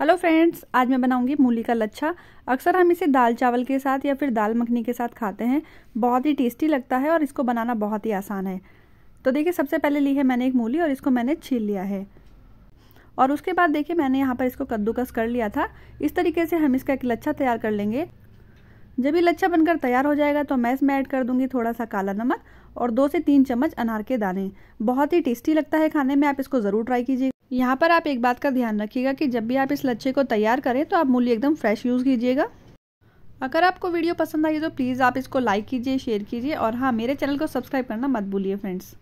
hello friends आज मैं बनाऊंगी मूली का लच्छा अक्सर हम इसे दाल चावल के साथ या फिर दाल मखनी के साथ खाते हैं बहुत ही टेस्टी लगता है और इसको बनाना बहुत ही आसान है तो देखिए सबसे पहले ली है मैंने एक मूली और इसको मैंने छील लिया है और उसके बाद देखिए मैंने यहाँ पर इसको कद्दूकस कर लिया था इस तरीके से हम इसका एक लच्छा तैयार कर लेंगे जब ये लच्छा बनकर तैयार हो जाएगा तो मैं इसमें ऐड कर दूंगी थोड़ा सा काला नमक और दो से तीन चम्मच अनार के दाने बहुत ही टेस्टी लगता है खाने में आप इसको ज़रूर ट्राई कीजिए यहाँ पर आप एक बात का ध्यान रखिएगा कि जब भी आप इस लच्छे को तैयार करें तो आप मूली एकदम फ्रेश यूज़ कीजिएगा अगर आपको वीडियो पसंद आई तो प्लीज़ आप इसको लाइक कीजिए शेयर कीजिए और हाँ मेरे चैनल को सब्सक्राइब करना मत भूलिए फ्रेंड्स